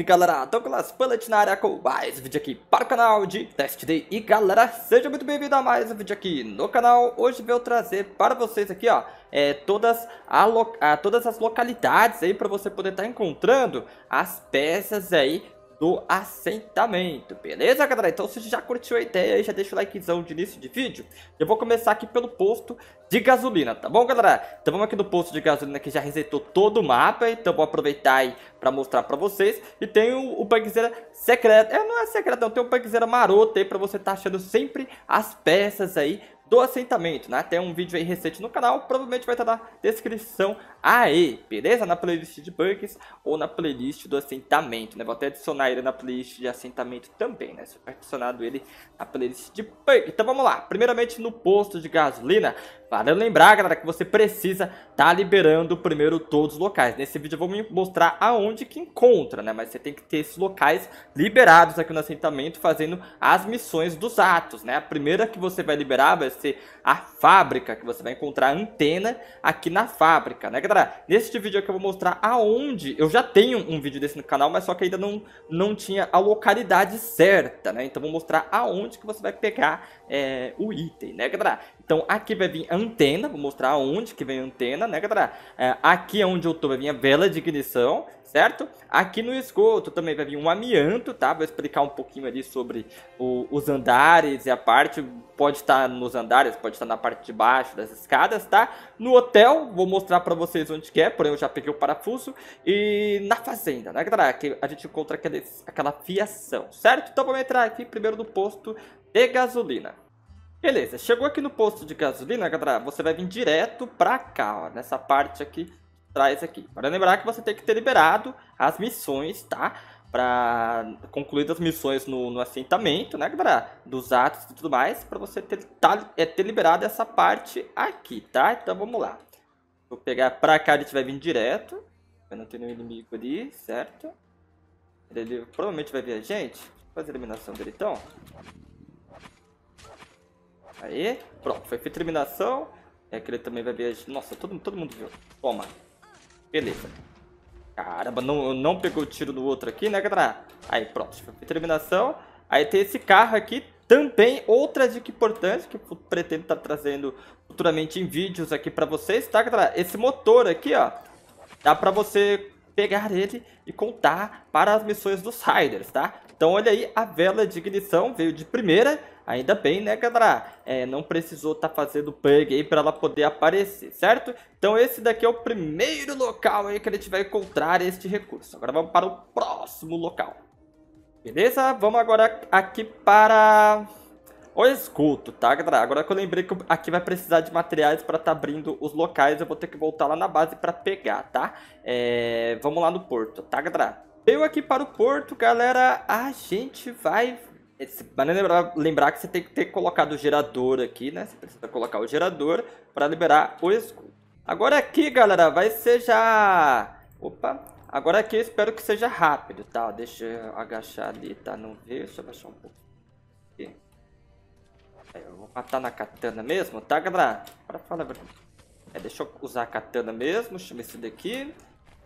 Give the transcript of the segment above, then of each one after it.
Salve galera, Douglas Bullet na área com mais um vídeo aqui para o canal de Test Day E galera, seja muito bem-vindo a mais um vídeo aqui no canal Hoje vou trazer para vocês aqui ó, é, todas, a a, todas as localidades aí para você poder estar tá encontrando as peças aí do assentamento, beleza, galera? Então se já curtiu a ideia já deixa o likezão de início de vídeo. Eu vou começar aqui pelo posto de gasolina, tá bom, galera? Então vamos aqui no posto de gasolina que já resetou todo o mapa, então vou aproveitar aí pra mostrar pra vocês. E tem o, o secreto, é, não é secreto não, tem um Bugzeira maroto aí pra você tá achando sempre as peças aí do assentamento, né? Tem um vídeo aí recente no canal, provavelmente vai estar na descrição Aê, beleza? Na playlist de bugs ou na playlist do assentamento, né? Vou até adicionar ele na playlist de assentamento também, né? Se eu adicionado ele na playlist de bugs. Então vamos lá. Primeiramente no posto de gasolina. Vale lembrar, galera, que você precisa tá liberando primeiro todos os locais. Nesse vídeo eu vou mostrar aonde que encontra, né? Mas você tem que ter esses locais liberados aqui no assentamento, fazendo as missões dos atos, né? A primeira que você vai liberar vai ser a fábrica, que você vai encontrar a antena aqui na fábrica, né, galera? galera, neste vídeo aqui eu vou mostrar aonde, eu já tenho um vídeo desse no canal, mas só que ainda não, não tinha a localidade certa, né? Então vou mostrar aonde que você vai pegar é, o item, né, galera? Então aqui vai vir a antena, vou mostrar onde que vem a antena, né galera? É, aqui é onde eu tô vai vir a vela de ignição, certo? Aqui no esgoto também vai vir um amianto, tá? Vou explicar um pouquinho ali sobre o, os andares e a parte, pode estar nos andares, pode estar na parte de baixo das escadas, tá? No hotel, vou mostrar pra vocês onde que é, porém eu já peguei o parafuso. E na fazenda, né galera? Que a gente encontra aquela aquela fiação, certo? Então vamos entrar aqui primeiro no posto de gasolina. Beleza, chegou aqui no posto de gasolina, galera, você vai vir direto pra cá, ó, nessa parte aqui, atrás aqui. Para lembrar que você tem que ter liberado as missões, tá? Para concluir as missões no, no assentamento, né, galera? Dos atos e tudo mais, para você ter, tá, é, ter liberado essa parte aqui, tá? Então vamos lá. Vou pegar pra cá, ele vai vir direto. Eu não tenho nenhum inimigo ali, certo? Ele, ele provavelmente vai ver a gente. faz fazer a eliminação dele então. Aí, pronto, foi feita eliminação. É que ele também vai ver. Nossa, todo, todo mundo viu. Toma. Beleza. Caramba, não, não pegou o tiro do outro aqui, né, galera? Aí, pronto, foi feita eliminação. Aí tem esse carro aqui, também outra dica importante que eu pretendo estar tá trazendo futuramente em vídeos aqui para vocês, tá, galera? Esse motor aqui, ó, dá para você pegar ele e contar para as missões dos Riders, tá? Então olha aí, a vela de ignição veio de primeira Ainda bem, né, galera? É, não precisou estar tá fazendo bug aí para ela poder aparecer, certo? Então esse daqui é o primeiro local aí que a gente vai encontrar este recurso. Agora vamos para o próximo local. Beleza? Vamos agora aqui para o escudo, tá, galera? Agora que eu lembrei que aqui vai precisar de materiais para estar tá abrindo os locais, eu vou ter que voltar lá na base para pegar, tá? É... Vamos lá no porto, tá, galera? Veio aqui para o porto, galera, a gente vai mas é lembrar, lembrar, que você tem que ter colocado o gerador aqui, né? Você precisa colocar o gerador para liberar o escudo. Agora aqui, galera, vai ser já... Opa! Agora aqui eu espero que seja rápido, tá? Deixa eu agachar ali, tá? Não vejo deixa eu abaixar um pouco. Aqui. É, eu vou matar na katana mesmo, tá, galera? Para falar é, deixa eu usar a katana mesmo, chama esse daqui.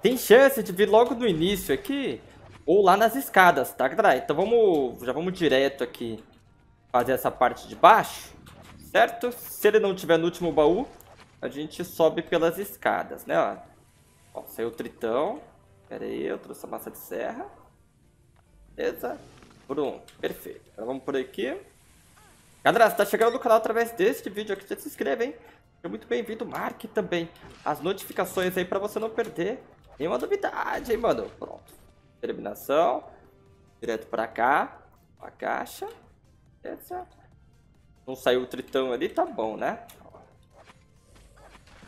Tem chance de vir logo no início aqui? Ou lá nas escadas, tá, galera? Então vamos, já vamos direto aqui fazer essa parte de baixo, certo? Se ele não tiver no último baú, a gente sobe pelas escadas, né? Ó, ó saiu o tritão. Pera aí, eu trouxe a massa de serra. Beleza. Pronto, perfeito. Agora vamos por aqui. Galera, se tá chegando no canal através deste vídeo aqui, já se inscreve, hein? Seja muito bem-vindo, marque também as notificações aí pra você não perder nenhuma novidade, hein, mano? Pronto, terminação, direto para cá, a caixa, essa. Não saiu o tritão ali, tá bom, né?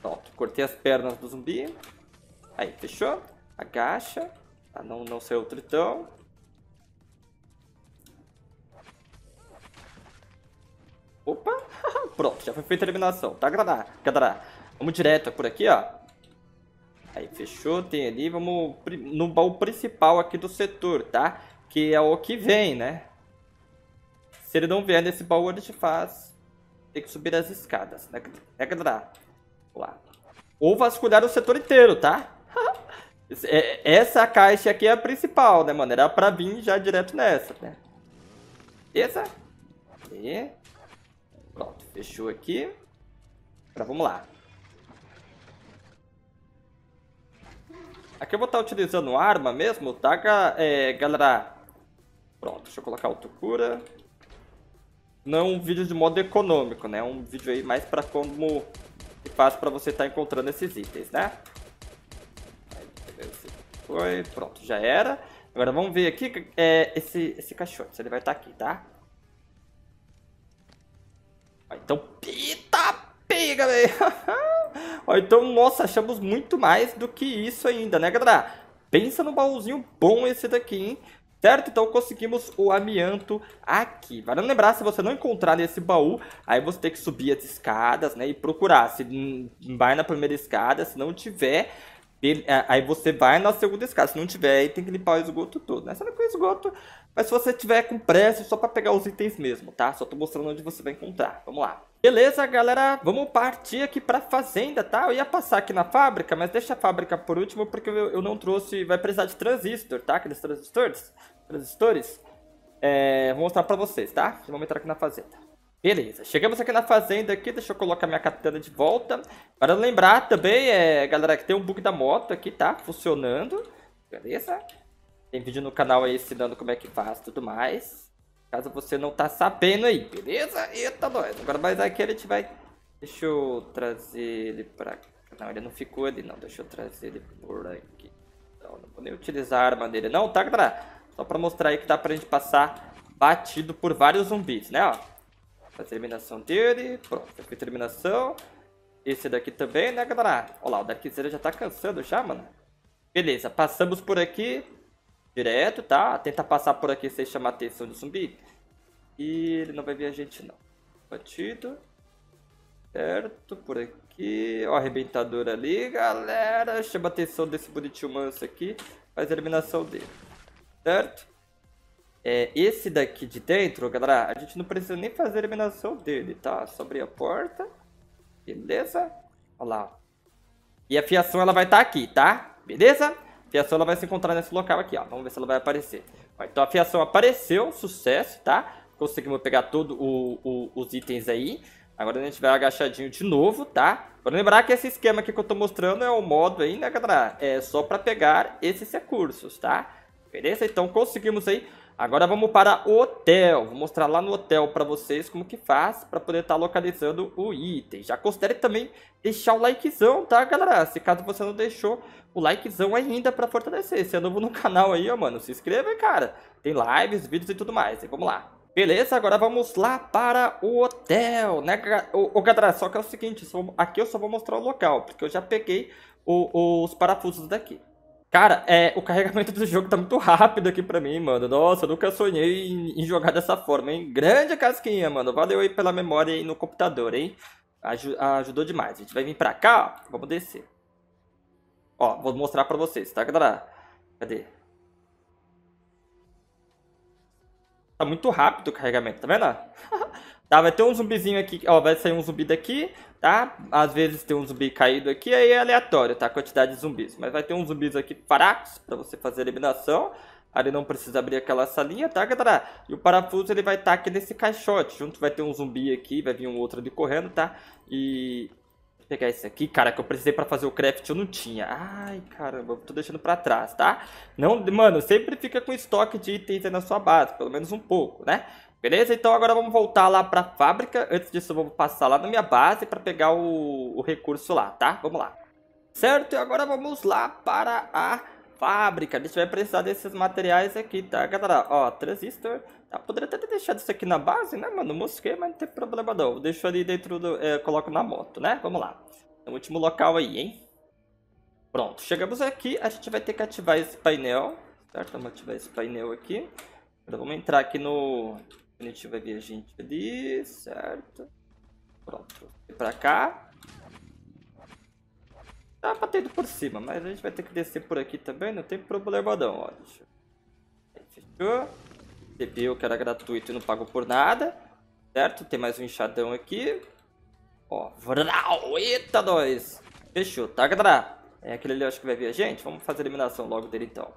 Pronto, cortei as pernas do zumbi. Aí, fechou. Agacha. Ah, não, não saiu o tritão. Opa! Pronto, já foi feita a eliminação. Tá, galera? Galera, vamos direto por aqui, ó. Aí fechou, tem ali, vamos no baú principal aqui do setor, tá? Que é o que vem, né? Se ele não vier nesse baú, a gente faz... Tem que subir as escadas, né? É que dá. Lá. Ou vasculhar o setor inteiro, tá? É, essa caixa aqui é a principal, né, mano? Era pra vir já direto nessa, né? Beleza? E... Pronto, fechou aqui. Agora vamos lá. Aqui é eu vou estar tá utilizando arma mesmo, tá, é, galera? Pronto, deixa eu colocar autocura. Não um vídeo de modo econômico, né? Um vídeo aí mais pra como que faz pra você estar tá encontrando esses itens, né? Aí, Foi, pronto, já era. Agora vamos ver aqui é, esse, esse cachorro, se ele vai estar tá aqui, tá? Então, pita pega, velho! Ó, então, nossa, achamos muito mais do que isso ainda, né, galera? Pensa no baúzinho bom esse daqui, hein? Certo? Então conseguimos o amianto aqui. Vale lembrar, se você não encontrar nesse baú, aí você tem que subir as escadas, né? E procurar. Se vai na primeira escada, se não tiver, aí você vai na segunda escada. Se não tiver, aí tem que limpar o esgoto todo, né? Sabe não com esgoto... Mas se você tiver com pressa, só para pegar os itens mesmo, tá? Só tô mostrando onde você vai encontrar. Vamos lá. Beleza, galera, vamos partir aqui pra fazenda, tá? Eu ia passar aqui na fábrica, mas deixa a fábrica por último, porque eu, eu não trouxe... Vai precisar de transistor, tá? Aqueles transistores. Transistores. É, vou mostrar pra vocês, tá? Vamos entrar aqui na fazenda. Beleza, chegamos aqui na fazenda aqui, deixa eu colocar minha katana de volta. Para lembrar também, é, galera, que tem um bug da moto aqui, tá? Funcionando. Beleza? Tem vídeo no canal aí ensinando como é que faz tudo mais. Caso você não tá sabendo aí, beleza? Eita, nós. Agora, mais aqui a gente vai... Deixa eu trazer ele pra cá. Não, ele não ficou ali, não. Deixa eu trazer ele por aqui. Não, não vou nem utilizar a arma dele, não, tá, galera? Só pra mostrar aí que dá pra gente passar batido por vários zumbis, né, ó. Fazer é a eliminação dele. Pronto, aqui a terminação. Esse daqui também, né, galera? Olha lá, o Darkzera já tá cansando já, mano. Beleza, passamos por aqui direto, tá? Tenta passar por aqui sem chamar a atenção do zumbi. E ele não vai ver a gente, não. Batido. Certo, por aqui. Ó, arrebentador ali, galera. Chama a atenção desse bonitinho manso aqui. Faz a eliminação dele. Certo? É, esse daqui de dentro, galera, a gente não precisa nem fazer a eliminação dele, tá? Só abrir a porta. Beleza? Olha lá. E a fiação, ela vai estar tá aqui, tá? Beleza? fiação ela vai se encontrar nesse local aqui, ó. Vamos ver se ela vai aparecer. então a fiação apareceu, sucesso, tá? Conseguimos pegar todos os itens aí. Agora a gente vai agachadinho de novo, tá? Para lembrar que esse esquema aqui que eu tô mostrando é o modo aí, né, galera? É só para pegar esses recursos, tá? Beleza? Então conseguimos aí. Agora vamos para o hotel. Vou mostrar lá no hotel para vocês como que faz para poder estar tá localizando o item. Já considere também deixar o likezão, tá, galera? Se caso você não deixou o likezão ainda para fortalecer. Se é novo no canal aí, ó, mano, se inscreva, cara. Tem lives, vídeos e tudo mais. E vamos lá. Beleza, agora vamos lá para o hotel, né, o, o galera, só que é o seguinte, só, aqui eu só vou mostrar o local, porque eu já peguei o, os parafusos daqui. Cara, é, o carregamento do jogo tá muito rápido aqui pra mim, mano. Nossa, nunca sonhei em, em, jogar dessa forma, hein? Grande casquinha, mano. Valeu aí pela memória aí no computador, hein? Aju ajudou demais. A gente vai vir pra cá, ó. Vamos descer. Ó, vou mostrar pra vocês, tá, galera? Cadê? Tá muito rápido o carregamento, tá vendo? Tá, vai ter um zumbizinho aqui, ó, vai sair um zumbi daqui, tá? Às vezes tem um zumbi caído aqui, aí é aleatório, tá? A quantidade de zumbis. Mas vai ter uns zumbis aqui fracos pra você fazer a eliminação. Ali não precisa abrir aquela salinha, tá, galera? E o parafuso ele vai estar tá aqui nesse caixote. Junto vai ter um zumbi aqui, vai vir um outro ali correndo, tá? E... Vou pegar esse aqui, cara, que eu precisei pra fazer o craft, eu não tinha. Ai, caramba, tô deixando pra trás, tá? Não, mano, sempre fica com estoque de itens aí na sua base, pelo menos um pouco, né? Beleza? Então agora vamos voltar lá para a fábrica. Antes disso eu vou passar lá na minha base para pegar o, o, recurso lá, tá? Vamos lá. Certo? E agora vamos lá para a fábrica. A gente vai precisar desses materiais aqui, tá, galera? Ó, transistor. Ah, poderia até ter deixado isso aqui na base, né, mano? Mosquei, mas não tem problema não. Deixo ali dentro do... É, coloco na moto, né? Vamos lá. É o último local aí, hein? Pronto, chegamos aqui. A gente vai ter que ativar esse painel, certo? Vamos ativar esse painel aqui. Agora então, vamos entrar aqui no a gente vai ver a gente ali, certo? Pronto. E pra cá. Tá batendo por cima, mas a gente vai ter que descer por aqui também, não tem problema não, ó. Aí, fechou. Recebeu que era gratuito e não pago por nada. Certo? Tem mais um enxadão aqui. Ó, vral! Eita, nós! Fechou, tá, galera? É aquele ali, acho que vai vir a gente. Vamos fazer a eliminação logo dele, então.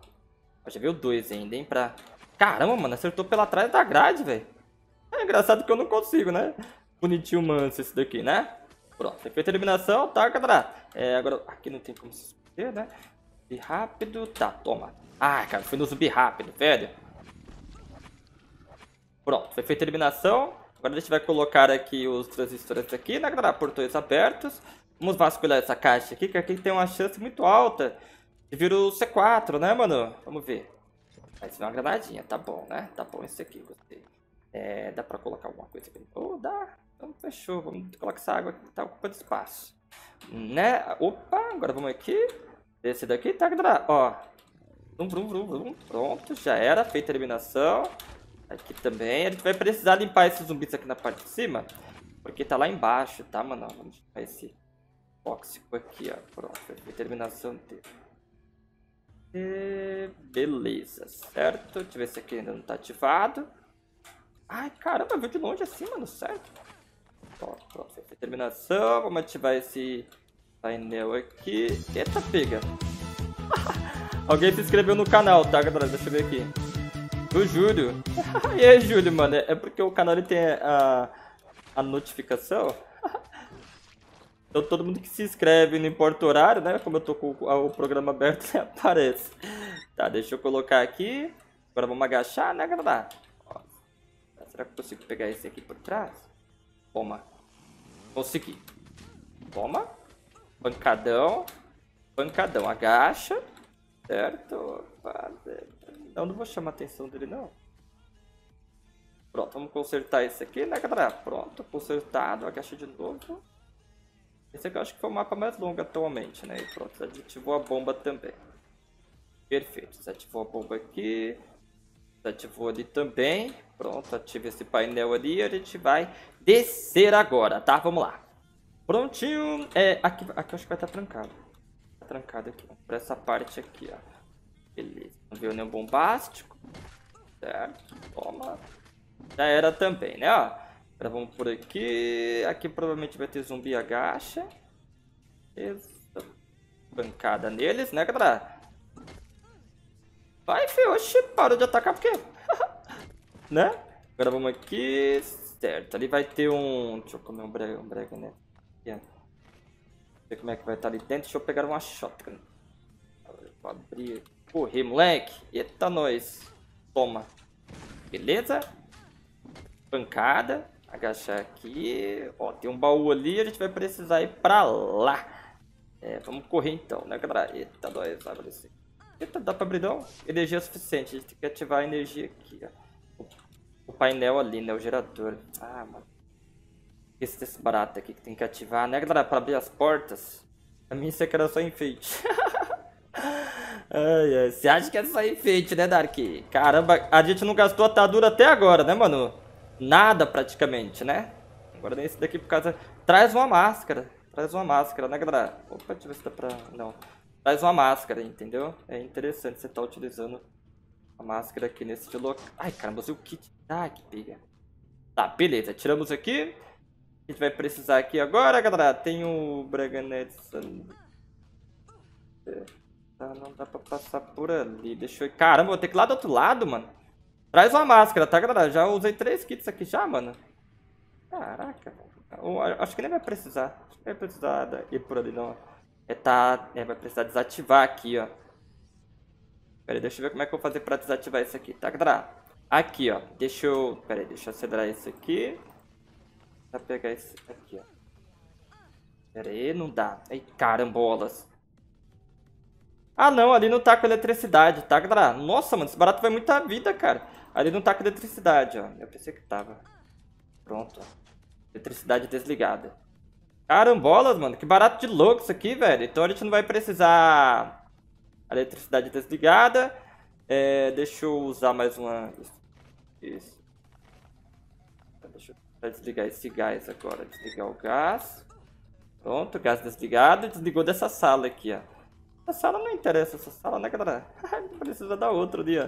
Ó, já veio dois ainda, hein, pra Caramba, mano, acertou pela trás da grade, velho. É engraçado que eu não consigo, né? Bonitinho, mano, esse daqui, né? Pronto, efeito eliminação, tá, galera? É, agora, aqui não tem como se esconder, né? Zumbi rápido, tá, toma. Ah, cara, foi no zumbi rápido, velho. Pronto, foi a eliminação. Agora a gente vai colocar aqui os transistores aqui, né, galera? Portões abertos. Vamos vasculhar essa caixa aqui, que aqui tem uma chance muito alta de vir o C4, né, mano? Vamos ver. Mas uma gravadinha, tá bom, né? Tá bom isso aqui, gostei. É, dá pra colocar alguma coisa aqui? Oh, dá. Então fechou, vamos colocar essa água que tá ocupando espaço. Né? Opa, agora vamos aqui. Esse daqui tá, ó. Vrum, vrum, Pronto, já era, feita a eliminação. Aqui também. A gente vai precisar limpar esses zumbis aqui na parte de cima. Porque tá lá embaixo, tá, mano? Vamos limpar esse tóxico aqui, ó. Pronto, feita a eliminação dele beleza, certo? Deixa eu ver se aqui ainda não tá ativado. Ai, caramba, viu de longe assim, mano, certo? Top, top, determinação. Vamos ativar esse painel aqui. Eita, pega. Alguém se inscreveu no canal, tá, galera? Deixa eu ver aqui. O Júlio. e aí, Júlio, mano? É porque o canal ele tem a, a notificação. Então todo mundo que se inscreve, não importa o horário, né? Como eu tô com o programa aberto, aparece. Tá, deixa eu colocar aqui. Agora vamos agachar, né, galera? Ó. Será que eu consigo pegar esse aqui por trás? Toma. Consegui. Toma. Pancadão. Pancadão. Agacha. Certo. Não, não vou chamar a atenção dele, não. Pronto, vamos consertar esse aqui, né, galera? Pronto, consertado. Agacha de novo. Esse aqui eu acho que foi o mapa mais longo atualmente, né? E pronto, desativou a bomba também. Perfeito, desativou a bomba aqui. Desativou ali também. Pronto, ativa esse painel ali. A gente vai descer agora, tá? Vamos lá. Prontinho. É, aqui, aqui eu acho que vai estar tá trancado. Tá trancado aqui. Por essa parte aqui, ó. Beleza. Não veio nenhum bombástico. Certo. Toma. Já era também, né? Ó agora então vamos por aqui. Aqui provavelmente vai ter zumbi agacha. Essa bancada neles, né, galera? Vai, filho. Oxi, parou de atacar porque... né? agora vamos aqui. Certo. Ali vai ter um... Deixa eu comer um brega, um brega né? Ver como é que vai estar ali dentro. Deixa eu pegar uma shotgun. Vou abrir. Correr, moleque. Eita, nós. Toma. Beleza? Pancada agachar aqui. Ó, tem um baú ali, a gente vai precisar ir pra lá. É, vamos correr então, né, galera? Eita, dói, sabe assim. Eita, dá pra abrir não? Energia é suficiente, a gente tem que ativar a energia aqui, ó. O painel ali, né, o gerador. Ah, mano. Esse desse barato aqui que tem que ativar, né, galera? Pra abrir as portas. A minha isso aqui era só enfeite. ai, ai. Você acha que é só enfeite, né, Dark? Caramba, a gente não gastou a atadura até agora, né, mano? nada praticamente, né? Agora nem esse daqui por causa... Traz uma máscara. Traz uma máscara, né, galera? Opa, deixa eu ver se dá pra... Não. Traz uma máscara, entendeu? É interessante você estar tá utilizando a máscara aqui nesse local. Ai, caramba, o kit... Ah, que pega. Tá, beleza. Tiramos aqui. A gente vai precisar aqui agora, galera. Tem o Braganete... Tá, não dá pra passar por ali. Deixa eu... Caramba, vou ter que ir lá do outro lado, mano. Traz uma máscara, tá, galera? Já usei três kits aqui já, mano. Caraca, eu acho que nem vai precisar. Acho que nem vai precisar ir por ali, não. É, tá, é, vai precisar desativar aqui, ó. Pera aí, deixa eu ver como é que eu vou fazer pra desativar isso aqui, tá, galera? Aqui, ó. Deixa eu... Pera aí, deixa eu acelerar isso aqui. Pra pegar esse aqui, ó. Pera aí, não dá. Ei, carambolas. Ah, não, ali não tá com eletricidade, tá, galera? Nossa, mano, esse barato vai muita vida, cara. Ali não tá com eletricidade, ó. Eu pensei que tava. Pronto. Eletricidade desligada. Carambolas, mano. Que barato de louco isso aqui, velho. Então a gente não vai precisar... A eletricidade desligada. É, deixa eu usar mais uma... Isso. Tá, deixa eu desligar esse gás agora. Desligar o gás. Pronto, gás desligado. Desligou dessa sala aqui, ó. Essa sala não interessa, essa sala, né, galera? Precisa da outra ali, ó.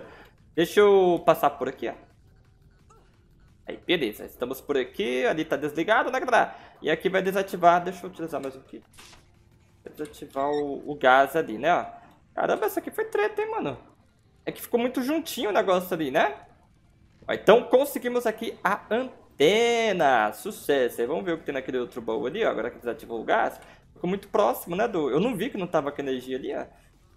Deixa eu passar por aqui, ó. Aí, beleza. Estamos por aqui. Ali tá desligado, né, galera? E aqui vai desativar. Deixa eu utilizar mais um aqui. Desativar o, o gás ali, né, ó. Caramba, isso aqui foi treta, hein, mano. É que ficou muito juntinho o negócio ali, né? Ó, então conseguimos aqui a antena. Sucesso. Aí vamos ver o que tem naquele outro baú ali, ó. Agora que desativou o gás. Ficou muito próximo, né, do... Eu não vi que não tava com energia ali, ó.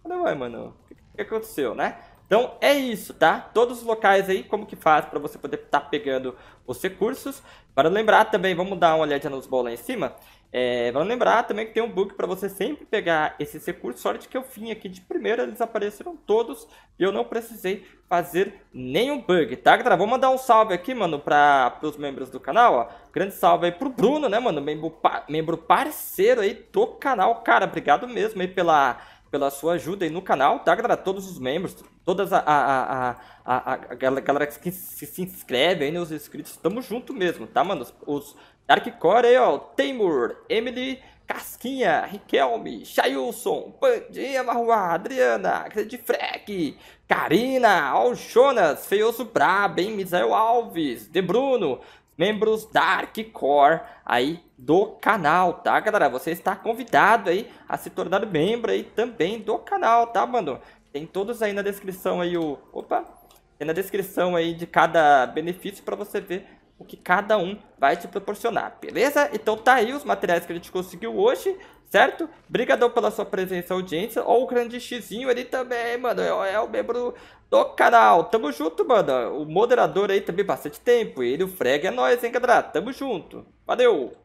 Olha, vai, mano. O que, que aconteceu, né? Então é isso, tá? Todos os locais aí, como que faz para você poder estar tá pegando os recursos. Para lembrar também, vamos dar uma olhadinha nos bolas lá em cima. É, vamos lembrar também que tem um bug para você sempre pegar esses recursos. Sorte que eu vim aqui de primeira, eles apareceram todos e eu não precisei fazer nenhum bug, tá, galera? Vou mandar um salve aqui, mano, para os membros do canal, ó. Grande salve aí pro Bruno, né, mano? Membro, membro parceiro aí do canal. Cara, obrigado mesmo aí pela pela sua ajuda aí no canal, tá, galera? Todos os membros, todas a, a, a, a, a galera que se, se inscreve aí, nos né? inscritos, tamo junto mesmo, tá, mano? Os, Dark Darkcore aí, ó, Temur Emily, Casquinha, Riquelme, Chailson, Bandinha Marruá, Adriana, Grande Freck, Karina, Aljonas, Feioso Brabo, hein, Misael Alves, De Bruno, membros Dark Core aí do canal, tá, galera? Você está convidado aí a se tornar membro aí também do canal, tá, mano? Tem todos aí na descrição aí o... Opa! Tem na descrição aí de cada benefício para você ver o que cada um vai te proporcionar, beleza? Então tá aí os materiais que a gente conseguiu hoje certo? Obrigadão pela sua presença, audiência. Ó, o grande Xzinho ali também, mano. É, é o membro do canal. Tamo junto, mano. O moderador aí também bastante tempo. Ele, o Freg, é nóis, hein, galera? Tamo junto. Valeu!